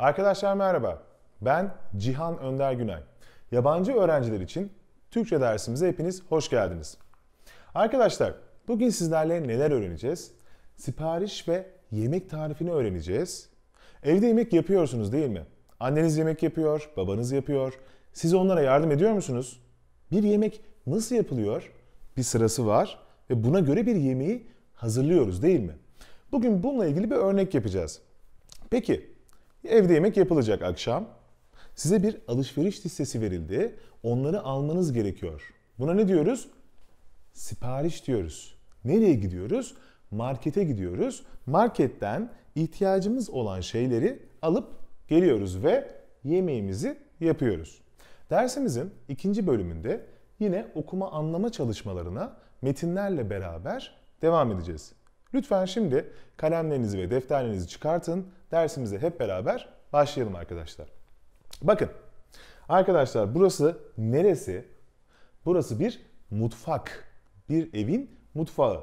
Arkadaşlar merhaba. Ben Cihan Önder Günay. Yabancı öğrenciler için Türkçe dersimize hepiniz hoş geldiniz. Arkadaşlar bugün sizlerle neler öğreneceğiz? Sipariş ve yemek tarifini öğreneceğiz. Evde yemek yapıyorsunuz değil mi? Anneniz yemek yapıyor, babanız yapıyor. Siz onlara yardım ediyor musunuz? Bir yemek nasıl yapılıyor? Bir sırası var ve buna göre bir yemeği hazırlıyoruz değil mi? Bugün bununla ilgili bir örnek yapacağız. Peki Evde yemek yapılacak akşam. Size bir alışveriş listesi verildi. Onları almanız gerekiyor. Buna ne diyoruz? Sipariş diyoruz. Nereye gidiyoruz? Markete gidiyoruz. Marketten ihtiyacımız olan şeyleri alıp geliyoruz ve yemeğimizi yapıyoruz. Dersimizin ikinci bölümünde yine okuma anlama çalışmalarına metinlerle beraber devam edeceğiz. Lütfen şimdi kalemlerinizi ve defterlerinizi çıkartın. Dersimize hep beraber başlayalım arkadaşlar. Bakın arkadaşlar burası neresi? Burası bir mutfak. Bir evin mutfağı.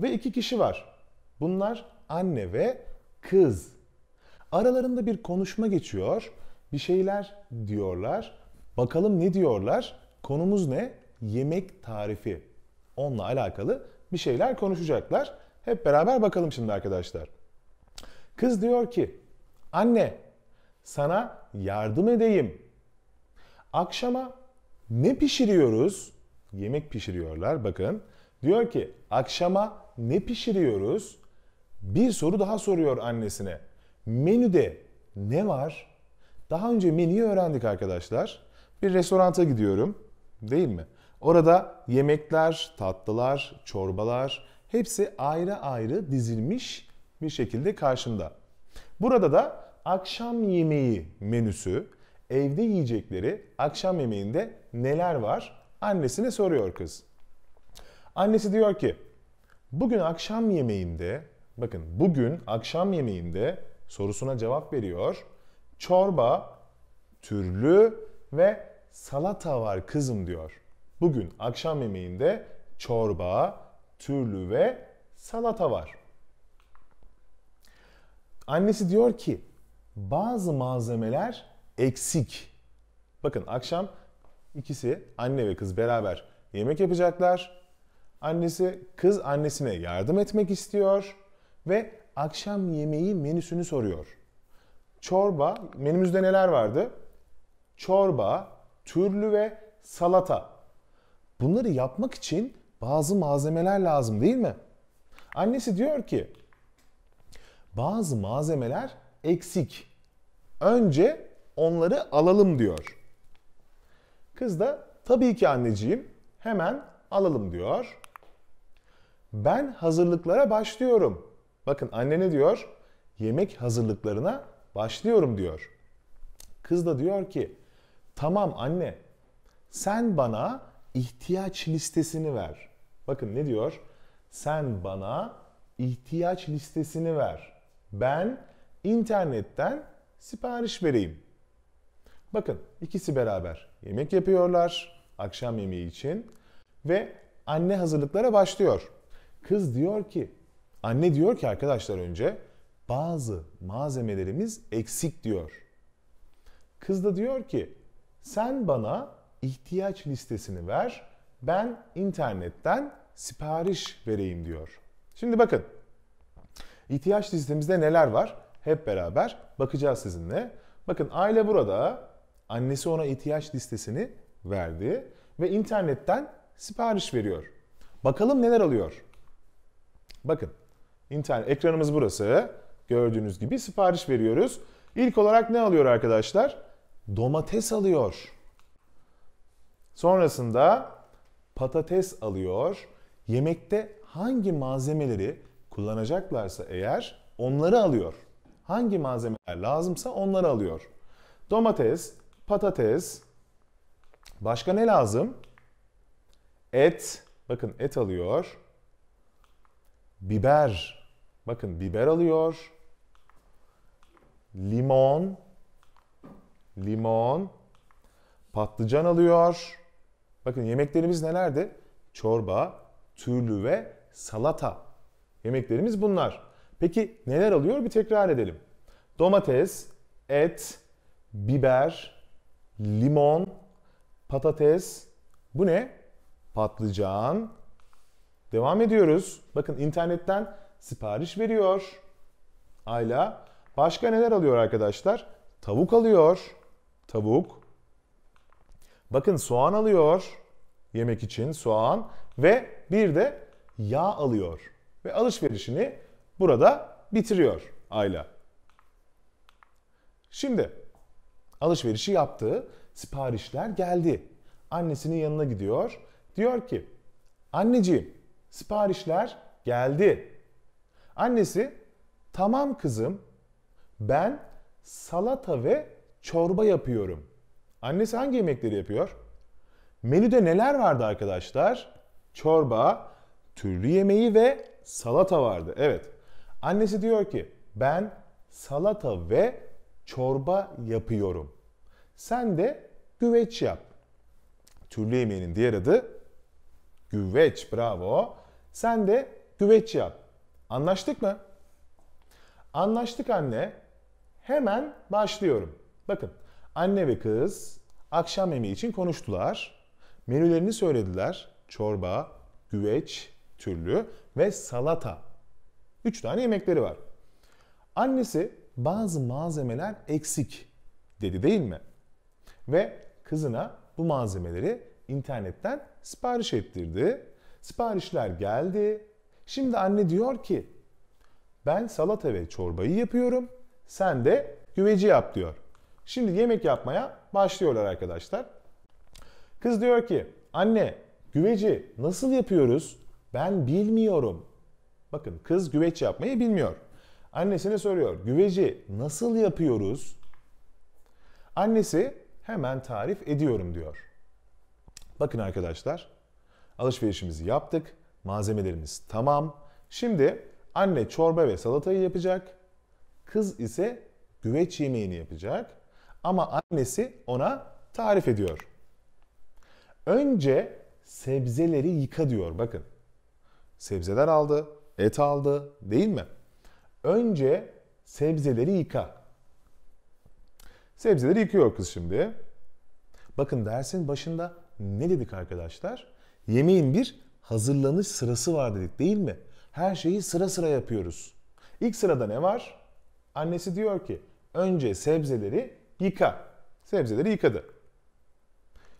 Ve iki kişi var. Bunlar anne ve kız. Aralarında bir konuşma geçiyor. Bir şeyler diyorlar. Bakalım ne diyorlar? Konumuz ne? Yemek tarifi. Onunla alakalı bir şeyler konuşacaklar. Hep beraber bakalım şimdi arkadaşlar. Kız diyor ki, anne sana yardım edeyim. Akşama ne pişiriyoruz? Yemek pişiriyorlar bakın. Diyor ki akşama ne pişiriyoruz? Bir soru daha soruyor annesine. Menüde ne var? Daha önce menüyü öğrendik arkadaşlar. Bir restoranta gidiyorum değil mi? Orada yemekler, tatlılar, çorbalar, Hepsi ayrı ayrı dizilmiş bir şekilde karşımda. Burada da akşam yemeği menüsü, evde yiyecekleri, akşam yemeğinde neler var annesine soruyor kız. Annesi diyor ki, bugün akşam yemeğinde, bakın bugün akşam yemeğinde sorusuna cevap veriyor. Çorba, türlü ve salata var kızım diyor. Bugün akşam yemeğinde çorba, türlü ve salata var. Annesi diyor ki bazı malzemeler eksik. Bakın akşam ikisi anne ve kız beraber yemek yapacaklar. Annesi kız annesine yardım etmek istiyor ve akşam yemeği menüsünü soruyor. Çorba, menümüzde neler vardı? Çorba, türlü ve salata. Bunları yapmak için bazı malzemeler lazım değil mi? Annesi diyor ki bazı malzemeler eksik. Önce onları alalım diyor. Kız da tabii ki anneciğim hemen alalım diyor. Ben hazırlıklara başlıyorum. Bakın anne ne diyor? Yemek hazırlıklarına başlıyorum diyor. Kız da diyor ki tamam anne sen bana ihtiyaç listesini ver. Bakın ne diyor? Sen bana ihtiyaç listesini ver. Ben internetten sipariş vereyim. Bakın ikisi beraber yemek yapıyorlar akşam yemeği için ve anne hazırlıklara başlıyor. Kız diyor ki, anne diyor ki arkadaşlar önce bazı malzemelerimiz eksik diyor. Kız da diyor ki sen bana ihtiyaç listesini ver ben internetten sipariş vereyim diyor. Şimdi bakın ihtiyaç listemizde neler var? Hep beraber bakacağız sizinle. Bakın aile burada annesi ona ihtiyaç listesini verdi ve internetten sipariş veriyor. Bakalım neler alıyor. Bakın internet ekranımız burası. Gördüğünüz gibi sipariş veriyoruz. İlk olarak ne alıyor arkadaşlar? Domates alıyor. Sonrasında patates alıyor. Yemekte hangi malzemeleri kullanacaklarsa eğer onları alıyor. Hangi malzemeler lazımsa onları alıyor. Domates, patates, başka ne lazım? Et, bakın et alıyor. Biber, bakın biber alıyor. Limon, limon, patlıcan alıyor. Bakın yemeklerimiz nelerdi? Çorba, türlü ve salata. Yemeklerimiz bunlar. Peki neler alıyor? Bir tekrar edelim. Domates, et, biber, limon, patates. Bu ne? Patlıcan. Devam ediyoruz. Bakın internetten sipariş veriyor. Ayla başka neler alıyor arkadaşlar? Tavuk alıyor. Tavuk, Bakın soğan alıyor yemek için soğan ve bir de yağ alıyor. Ve alışverişini burada bitiriyor Ayla. Şimdi alışverişi yaptı, siparişler geldi. Annesinin yanına gidiyor. Diyor ki anneciğim siparişler geldi. Annesi tamam kızım ben salata ve çorba yapıyorum.'' Annesi hangi yemekleri yapıyor? Menüde neler vardı arkadaşlar? Çorba, türlü yemeği ve salata vardı. Evet. Annesi diyor ki ben salata ve çorba yapıyorum. Sen de güveç yap. Türlü yemeğinin diğer adı güveç. Bravo. Sen de güveç yap. Anlaştık mı? Anlaştık anne. Hemen başlıyorum. Bakın Anne ve kız akşam yemeği için konuştular. Menülerini söylediler. Çorba, güveç türlü ve salata. Üç tane yemekleri var. Annesi bazı malzemeler eksik dedi değil mi? Ve kızına bu malzemeleri internetten sipariş ettirdi. Siparişler geldi. Şimdi anne diyor ki ben salata ve çorbayı yapıyorum. Sen de güveci yap diyor. Şimdi yemek yapmaya başlıyorlar arkadaşlar. Kız diyor ki anne güveci nasıl yapıyoruz? Ben bilmiyorum. Bakın kız güveç yapmayı bilmiyor. Annesine soruyor güveci nasıl yapıyoruz? Annesi hemen tarif ediyorum diyor. Bakın arkadaşlar alışverişimizi yaptık. Malzemelerimiz tamam. Şimdi anne çorba ve salatayı yapacak. Kız ise güveç yemeğini yapacak ama annesi ona tarif ediyor. Önce sebzeleri yıka diyor bakın. Sebzeler aldı, et aldı değil mi? Önce sebzeleri yıka. Sebzeleri yıkıyor kız şimdi. Bakın dersin başında ne dedik arkadaşlar? Yemeğin bir hazırlanış sırası var dedik değil mi? Her şeyi sıra sıra yapıyoruz. İlk sırada ne var? Annesi diyor ki önce sebzeleri Yıka. Sebzeleri yıkadı.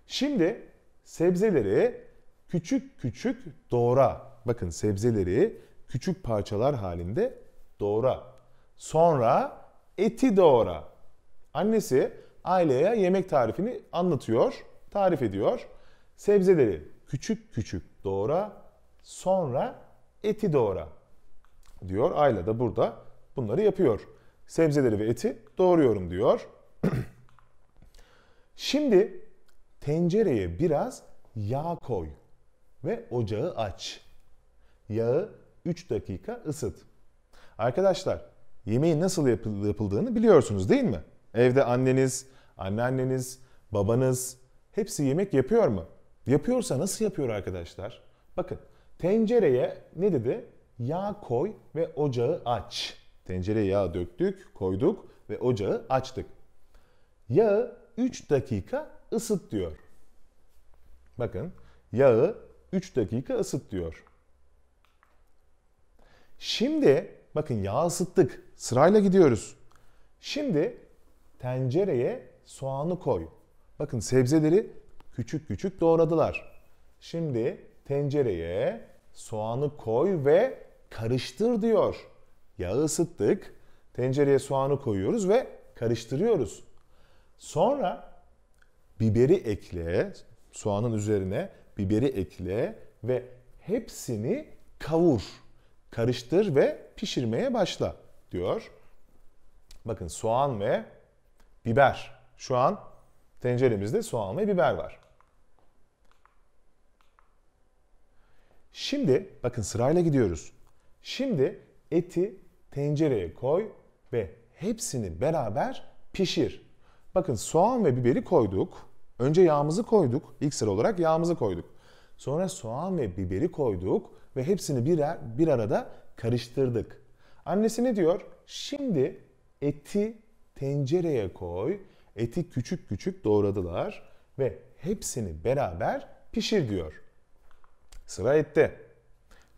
Şimdi sebzeleri küçük küçük doğra. Bakın sebzeleri küçük parçalar halinde doğra. Sonra eti doğra. Annesi aileye yemek tarifini anlatıyor, tarif ediyor. Sebzeleri küçük küçük doğra, sonra eti doğra diyor. Ayla da burada bunları yapıyor. Sebzeleri ve eti doğruyorum diyor. Şimdi tencereye biraz yağ koy ve ocağı aç. Yağı 3 dakika ısıt. Arkadaşlar yemeğin nasıl yapıldığını biliyorsunuz değil mi? Evde anneniz, anneanneniz, babanız hepsi yemek yapıyor mu? Yapıyorsa nasıl yapıyor arkadaşlar? Bakın tencereye ne dedi? Yağ koy ve ocağı aç. Tencereye yağ döktük, koyduk ve ocağı açtık. Yağı 3 dakika ısıt diyor. Bakın yağı 3 dakika ısıt diyor. Şimdi bakın yağ ısıttık. Sırayla gidiyoruz. Şimdi tencereye soğanı koy. Bakın sebzeleri küçük küçük doğradılar. Şimdi tencereye soğanı koy ve karıştır diyor. Yağı ısıttık. Tencereye soğanı koyuyoruz ve karıştırıyoruz. Sonra biberi ekle, soğanın üzerine biberi ekle ve hepsini kavur, karıştır ve pişirmeye başla diyor. Bakın soğan ve biber. Şu an tenceremizde soğan ve biber var. Şimdi bakın sırayla gidiyoruz. Şimdi eti tencereye koy ve hepsini beraber pişir. Bakın soğan ve biberi koyduk. Önce yağımızı koyduk. İlk sıra olarak yağımızı koyduk. Sonra soğan ve biberi koyduk ve hepsini bir, bir arada karıştırdık. Annesi ne diyor? Şimdi eti tencereye koy. Eti küçük küçük doğradılar ve hepsini beraber pişir diyor. Sıra ette.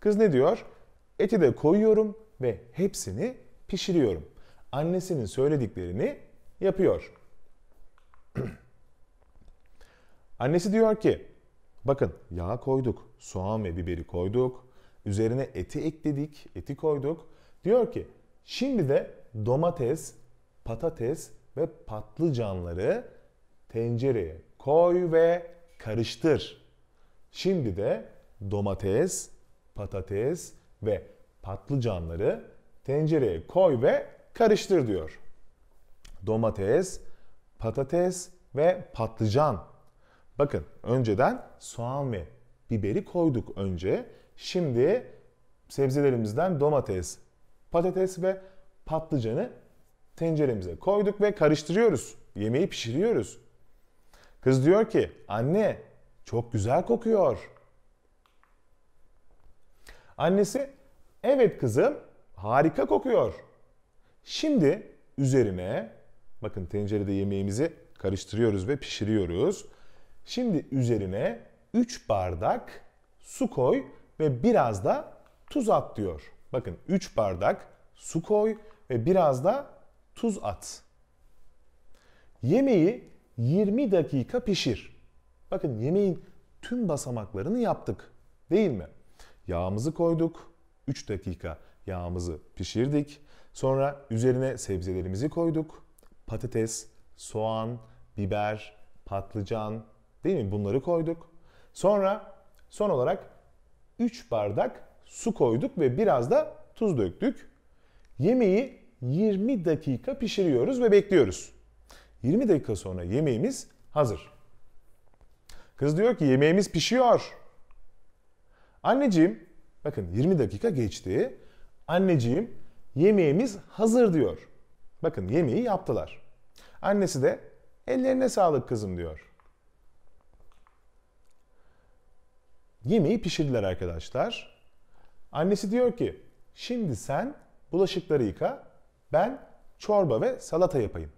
Kız ne diyor? Eti de koyuyorum ve hepsini pişiriyorum. Annesinin söylediklerini yapıyor. Annesi diyor ki bakın yağ koyduk, soğan ve biberi koyduk, üzerine eti ekledik, eti koyduk. Diyor ki şimdi de domates, patates ve patlıcanları tencereye koy ve karıştır. Şimdi de domates, patates ve patlıcanları tencereye koy ve karıştır diyor. Domates, patates ve patlıcan. Bakın önceden soğan ve biberi koyduk önce. Şimdi sebzelerimizden domates, patates ve patlıcanı tenceremize koyduk ve karıştırıyoruz. Yemeği pişiriyoruz. Kız diyor ki anne çok güzel kokuyor. Annesi evet kızım harika kokuyor. Şimdi üzerine Bakın tencerede yemeğimizi karıştırıyoruz ve pişiriyoruz. Şimdi üzerine 3 bardak su koy ve biraz da tuz at diyor. Bakın 3 bardak su koy ve biraz da tuz at. Yemeği 20 dakika pişir. Bakın yemeğin tüm basamaklarını yaptık değil mi? Yağımızı koyduk. 3 dakika yağımızı pişirdik. Sonra üzerine sebzelerimizi koyduk patates, soğan, biber, patlıcan değil mi? Bunları koyduk. Sonra son olarak 3 bardak su koyduk ve biraz da tuz döktük. Yemeği 20 dakika pişiriyoruz ve bekliyoruz. 20 dakika sonra yemeğimiz hazır. Kız diyor ki yemeğimiz pişiyor. Anneciğim, bakın 20 dakika geçti. Anneciğim yemeğimiz hazır diyor. Bakın yemeği yaptılar. Annesi de ellerine sağlık kızım diyor. Yemeği pişirdiler arkadaşlar. Annesi diyor ki şimdi sen bulaşıkları yıka ben çorba ve salata yapayım.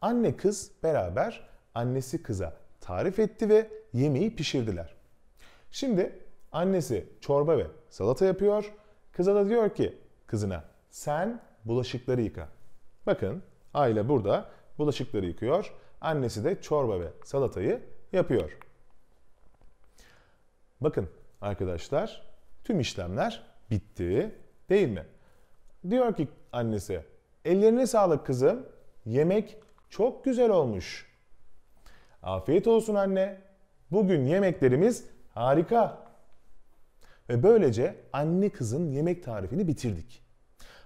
Anne kız beraber annesi kıza tarif etti ve yemeği pişirdiler. Şimdi annesi çorba ve salata yapıyor. Kıza da diyor ki kızına sen bulaşıkları yıka. Bakın aile burada bulaşıkları yıkıyor. Annesi de çorba ve salatayı yapıyor. Bakın arkadaşlar tüm işlemler bitti değil mi? Diyor ki annesi ellerine sağlık kızım yemek çok güzel olmuş. Afiyet olsun anne. Bugün yemeklerimiz harika. Ve böylece anne kızın yemek tarifini bitirdik.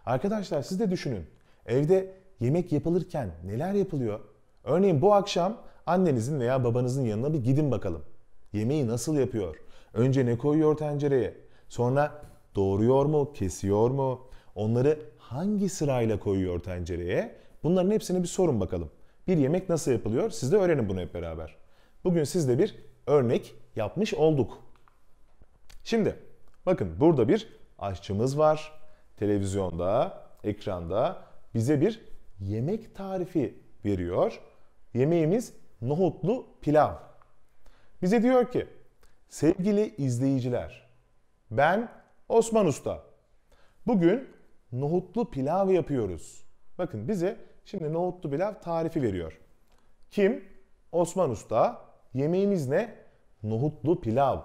Arkadaşlar siz de düşünün. Evde yemek yapılırken neler yapılıyor? Örneğin bu akşam annenizin veya babanızın yanına bir gidin bakalım. Yemeği nasıl yapıyor? Önce ne koyuyor tencereye? Sonra doğruyor mu, kesiyor mu? Onları hangi sırayla koyuyor tencereye? Bunların hepsini bir sorun bakalım. Bir yemek nasıl yapılıyor? Siz de öğrenin bunu hep beraber. Bugün sizde bir örnek yapmış olduk. Şimdi bakın burada bir aşçımız var. Televizyonda, ekranda bize bir yemek tarifi veriyor. Yemeğimiz nohutlu pilav. Bize diyor ki, sevgili izleyiciler, ben Osman Usta. Bugün nohutlu pilav yapıyoruz. Bakın bize şimdi nohutlu pilav tarifi veriyor. Kim? Osman Usta. Yemeğimiz ne? Nohutlu pilav.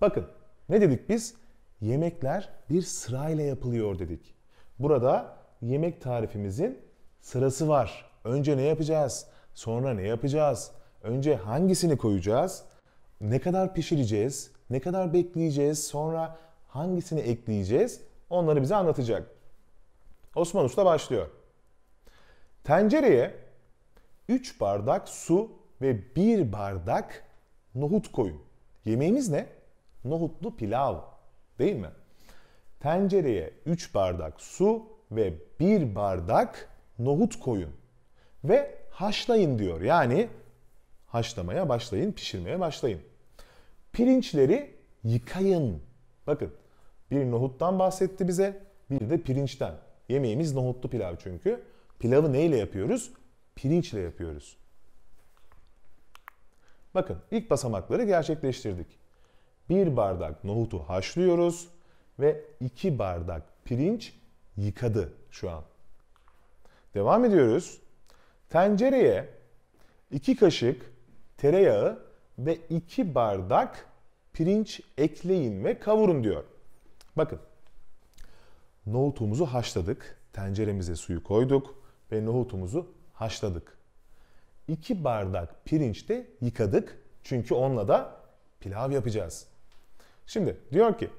Bakın ne dedik biz? Yemekler bir sırayla yapılıyor dedik. Burada yemek tarifimizin Sırası var. Önce ne yapacağız? Sonra ne yapacağız? Önce hangisini koyacağız? Ne kadar pişireceğiz? Ne kadar bekleyeceğiz? Sonra hangisini ekleyeceğiz? Onları bize anlatacak. Osman Usta başlıyor. Tencereye 3 bardak su ve 1 bardak nohut koyun. Yemeğimiz ne? Nohutlu pilav değil mi? Tencereye 3 bardak su ve 1 bardak nohut koyun ve haşlayın diyor. Yani haşlamaya başlayın, pişirmeye başlayın. Pirinçleri yıkayın. Bakın bir nohuttan bahsetti bize, bir de pirinçten. Yemeğimiz nohutlu pilav çünkü. Pilavı neyle yapıyoruz? Pirinçle yapıyoruz. Bakın ilk basamakları gerçekleştirdik. Bir bardak nohutu haşlıyoruz ve iki bardak pirinç yıkadı şu an. Devam ediyoruz. Tencereye 2 kaşık tereyağı ve 2 bardak pirinç ekleyin ve kavurun diyor. Bakın nohutumuzu haşladık. Tenceremize suyu koyduk ve nohutumuzu haşladık. 2 bardak pirinç de yıkadık. Çünkü onunla da pilav yapacağız. Şimdi diyor ki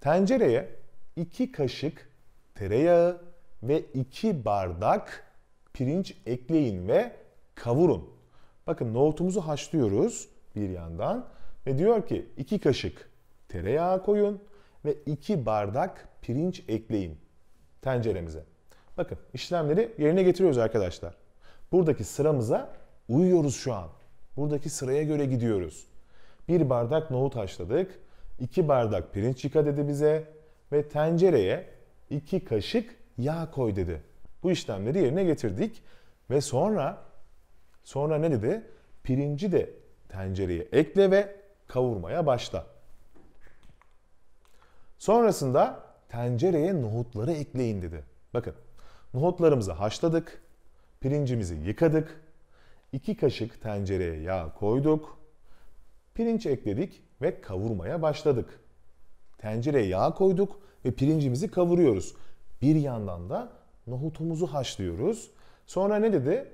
tencereye 2 kaşık tereyağı ve 2 bardak pirinç ekleyin ve kavurun. Bakın nohutumuzu haşlıyoruz bir yandan ve diyor ki 2 kaşık tereyağı koyun ve 2 bardak pirinç ekleyin tenceremize. Bakın işlemleri yerine getiriyoruz arkadaşlar. Buradaki sıramıza uyuyoruz şu an. Buradaki sıraya göre gidiyoruz. Bir bardak nohut haşladık. 2 bardak pirinç yıka dedi bize. Ve tencereye 2 kaşık yağ koy dedi. Bu işlemleri yerine getirdik ve sonra sonra ne dedi? Pirinci de tencereye ekle ve kavurmaya başla. Sonrasında tencereye nohutları ekleyin dedi. Bakın nohutlarımızı haşladık, pirincimizi yıkadık, iki kaşık tencereye yağ koyduk, pirinç ekledik ve kavurmaya başladık. Tencereye yağ koyduk ve pirincimizi kavuruyoruz. Bir yandan da nohutumuzu haşlıyoruz. Sonra ne dedi?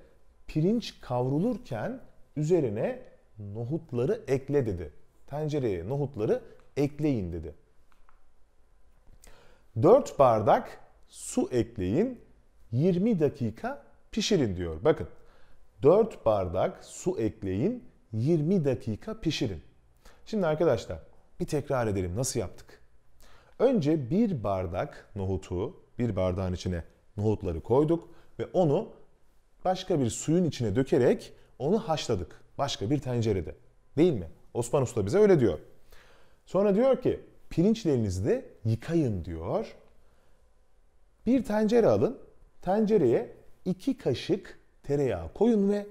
Pirinç kavrulurken üzerine nohutları ekle dedi. Tencereye nohutları ekleyin dedi. 4 bardak su ekleyin 20 dakika pişirin diyor. Bakın 4 bardak su ekleyin 20 dakika pişirin. Şimdi arkadaşlar bir tekrar edelim nasıl yaptık? Önce 1 bardak nohutu bir bardağın içine nohutları koyduk ve onu başka bir suyun içine dökerek onu haşladık. Başka bir tencerede. Değil mi? Osman Usta bize öyle diyor. Sonra diyor ki pirinçlerinizi de yıkayın diyor. Bir tencere alın. Tencereye iki kaşık tereyağı koyun ve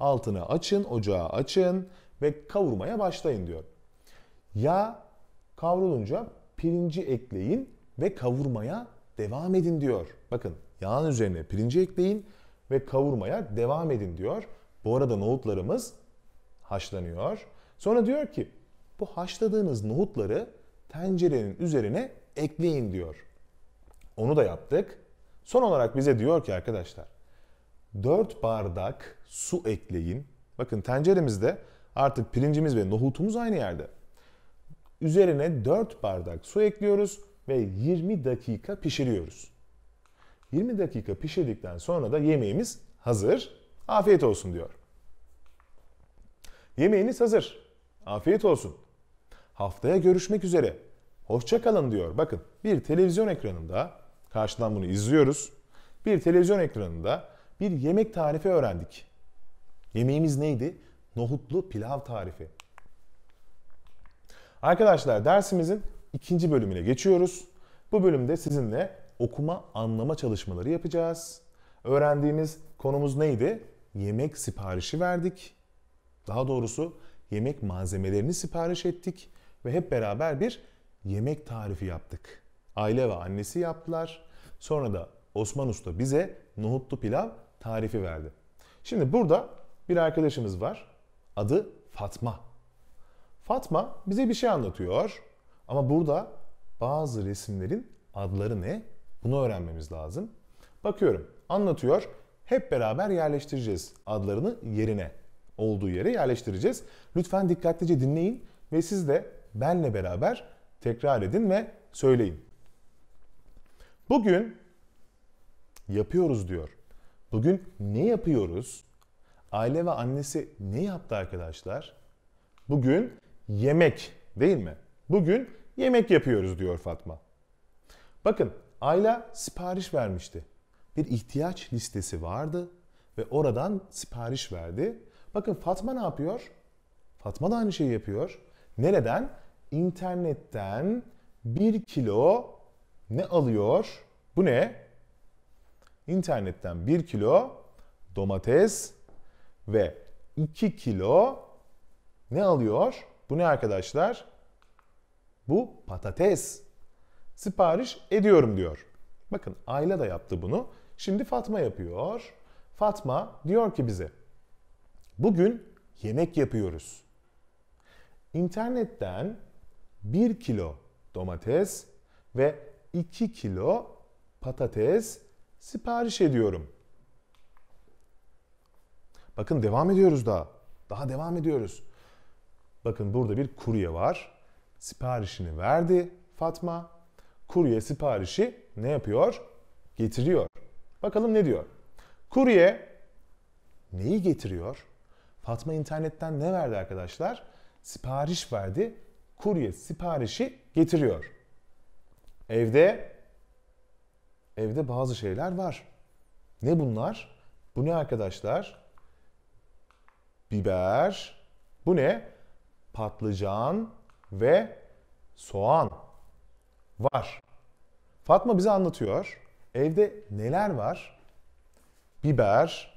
altını açın, ocağı açın ve kavurmaya başlayın diyor. Yağ kavrulunca pirinci ekleyin ve kavurmaya devam edin diyor. Bakın yağın üzerine pirinci ekleyin ve kavurmaya devam edin diyor. Bu arada nohutlarımız haşlanıyor. Sonra diyor ki bu haşladığınız nohutları tencerenin üzerine ekleyin diyor. Onu da yaptık. Son olarak bize diyor ki arkadaşlar 4 bardak su ekleyin. Bakın tenceremizde artık pirincimiz ve nohutumuz aynı yerde. Üzerine 4 bardak su ekliyoruz ve 20 dakika pişiriyoruz. 20 dakika pişirdikten sonra da yemeğimiz hazır. Afiyet olsun diyor. Yemeğiniz hazır. Afiyet olsun. Haftaya görüşmek üzere. Hoşça kalın diyor. Bakın bir televizyon ekranında karşıdan bunu izliyoruz. Bir televizyon ekranında bir yemek tarifi öğrendik. Yemeğimiz neydi? Nohutlu pilav tarifi. Arkadaşlar dersimizin ikinci bölümüne geçiyoruz. Bu bölümde sizinle okuma anlama çalışmaları yapacağız. Öğrendiğimiz konumuz neydi? Yemek siparişi verdik. Daha doğrusu yemek malzemelerini sipariş ettik ve hep beraber bir yemek tarifi yaptık. Aile ve annesi yaptılar. Sonra da Osman Usta bize nohutlu pilav tarifi verdi. Şimdi burada bir arkadaşımız var. Adı Fatma. Fatma bize bir şey anlatıyor. Ama burada bazı resimlerin adları ne? Bunu öğrenmemiz lazım. Bakıyorum anlatıyor. Hep beraber yerleştireceğiz adlarını yerine olduğu yere yerleştireceğiz. Lütfen dikkatlice dinleyin ve siz de benle beraber tekrar edin ve söyleyin. Bugün yapıyoruz diyor. Bugün ne yapıyoruz? Aile ve annesi ne yaptı arkadaşlar? Bugün yemek değil mi? Bugün Yemek yapıyoruz diyor Fatma. Bakın Ayla sipariş vermişti. Bir ihtiyaç listesi vardı ve oradan sipariş verdi. Bakın Fatma ne yapıyor? Fatma da aynı şeyi yapıyor. Nereden? İnternetten bir kilo ne alıyor? Bu ne? İnternetten bir kilo domates ve iki kilo ne alıyor? Bu ne arkadaşlar? Bu patates. Sipariş ediyorum diyor. Bakın Ayla da yaptı bunu. Şimdi Fatma yapıyor. Fatma diyor ki bize. Bugün yemek yapıyoruz. İnternetten 1 kilo domates ve 2 kilo patates sipariş ediyorum. Bakın devam ediyoruz daha. Daha devam ediyoruz. Bakın burada bir kurye var. Siparişini verdi Fatma. Kurye siparişi ne yapıyor? Getiriyor. Bakalım ne diyor? Kurye neyi getiriyor? Fatma internetten ne verdi arkadaşlar? Sipariş verdi. Kurye siparişi getiriyor. Evde evde bazı şeyler var. Ne bunlar? Bu ne arkadaşlar? Biber. Bu ne? Patlıcan ve soğan var. Fatma bize anlatıyor. Evde neler var? Biber,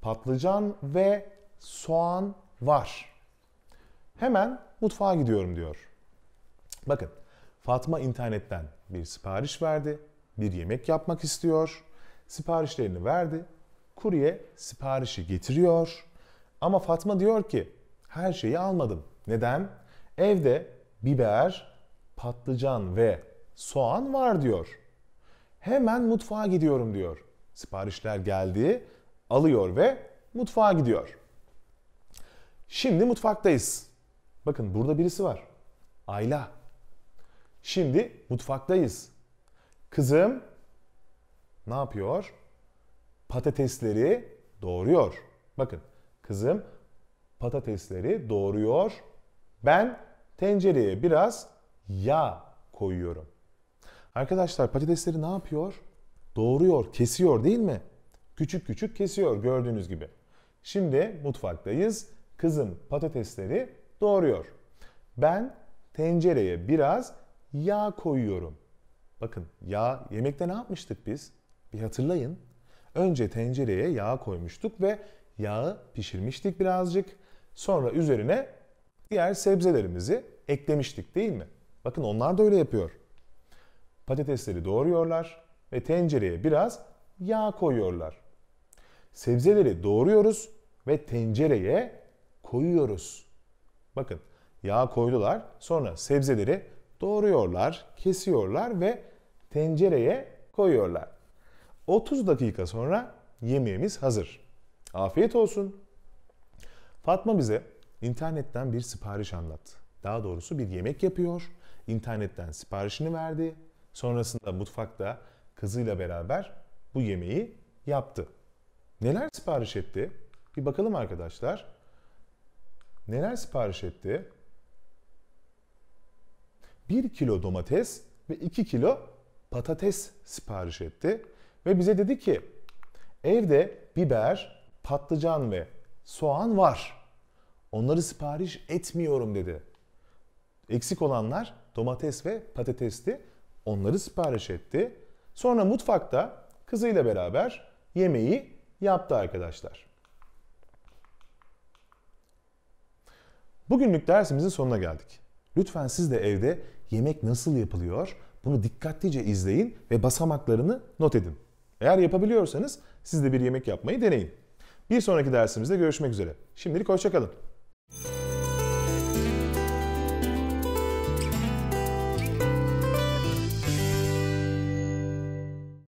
patlıcan ve soğan var. Hemen mutfağa gidiyorum diyor. Bakın Fatma internetten bir sipariş verdi. Bir yemek yapmak istiyor. Siparişlerini verdi. Kurye siparişi getiriyor. Ama Fatma diyor ki her şeyi almadım. Neden? Evde biber, patlıcan ve soğan var diyor. Hemen mutfağa gidiyorum diyor. Siparişler geldi, alıyor ve mutfağa gidiyor. Şimdi mutfaktayız. Bakın burada birisi var. Ayla. Şimdi mutfaktayız. Kızım ne yapıyor? Patatesleri doğruyor. Bakın kızım patatesleri doğruyor ben tencereye biraz yağ koyuyorum. Arkadaşlar patatesleri ne yapıyor? Doğruyor, kesiyor değil mi? Küçük küçük kesiyor gördüğünüz gibi. Şimdi mutfaktayız. Kızım patatesleri doğruyor. Ben tencereye biraz yağ koyuyorum. Bakın yağ yemekte ne yapmıştık biz? Bir hatırlayın. Önce tencereye yağ koymuştuk ve yağı pişirmiştik birazcık. Sonra üzerine diğer sebzelerimizi eklemiştik değil mi? Bakın onlar da öyle yapıyor. Patatesleri doğruyorlar ve tencereye biraz yağ koyuyorlar. Sebzeleri doğruyoruz ve tencereye koyuyoruz. Bakın yağ koydular sonra sebzeleri doğruyorlar, kesiyorlar ve tencereye koyuyorlar. 30 dakika sonra yemeğimiz hazır. Afiyet olsun. Fatma bize İnternetten bir sipariş anlattı. Daha doğrusu bir yemek yapıyor, internetten siparişini verdi. Sonrasında mutfakta kızıyla beraber bu yemeği yaptı. Neler sipariş etti? Bir bakalım arkadaşlar. Neler sipariş etti? 1 kilo domates ve 2 kilo patates sipariş etti. Ve bize dedi ki evde biber, patlıcan ve soğan var. Onları sipariş etmiyorum dedi. Eksik olanlar domates ve patatesti. Onları sipariş etti. Sonra mutfakta kızıyla beraber yemeği yaptı arkadaşlar. Bugünlük dersimizin sonuna geldik. Lütfen siz de evde yemek nasıl yapılıyor bunu dikkatlice izleyin ve basamaklarını not edin. Eğer yapabiliyorsanız siz de bir yemek yapmayı deneyin. Bir sonraki dersimizde görüşmek üzere. Şimdilik hoşçakalın.